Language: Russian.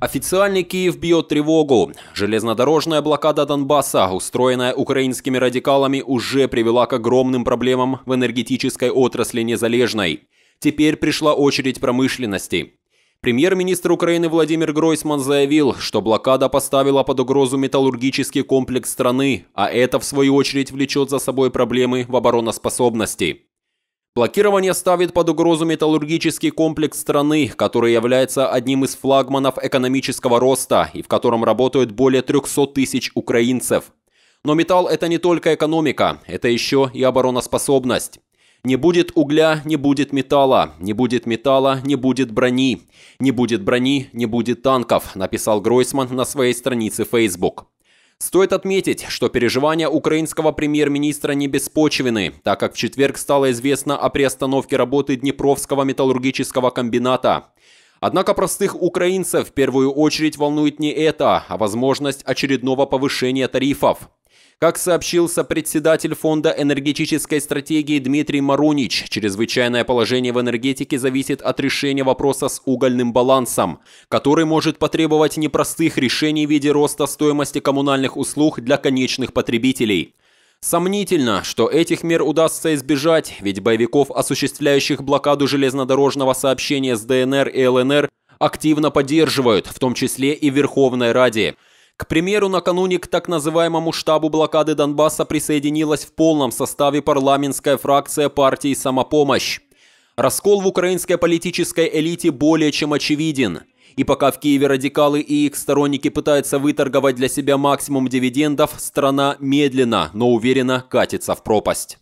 Официальный Киев бьет тревогу. Железнодорожная блокада Донбасса, устроенная украинскими радикалами, уже привела к огромным проблемам в энергетической отрасли Незалежной. Теперь пришла очередь промышленности. Премьер-министр Украины Владимир Гройсман заявил, что блокада поставила под угрозу металлургический комплекс страны, а это, в свою очередь, влечет за собой проблемы в обороноспособности. Блокирование ставит под угрозу металлургический комплекс страны, который является одним из флагманов экономического роста и в котором работают более 300 тысяч украинцев. Но металл – это не только экономика, это еще и обороноспособность. Не будет угля, не будет металла. Не будет металла, не будет брони. Не будет брони, не будет танков, написал Гройсман на своей странице Facebook. Стоит отметить, что переживания украинского премьер-министра не беспочвены, так как в четверг стало известно о приостановке работы Днепровского металлургического комбината. Однако простых украинцев в первую очередь волнует не это, а возможность очередного повышения тарифов. Как сообщил сопредседатель Фонда энергетической стратегии Дмитрий Марунич, чрезвычайное положение в энергетике зависит от решения вопроса с угольным балансом, который может потребовать непростых решений в виде роста стоимости коммунальных услуг для конечных потребителей. Сомнительно, что этих мер удастся избежать, ведь боевиков, осуществляющих блокаду железнодорожного сообщения с ДНР и ЛНР, активно поддерживают, в том числе и в Верховной Раде – к примеру, накануне к так называемому штабу блокады Донбасса присоединилась в полном составе парламентская фракция партии «Самопомощь». Раскол в украинской политической элите более чем очевиден. И пока в Киеве радикалы и их сторонники пытаются выторговать для себя максимум дивидендов, страна медленно, но уверенно катится в пропасть.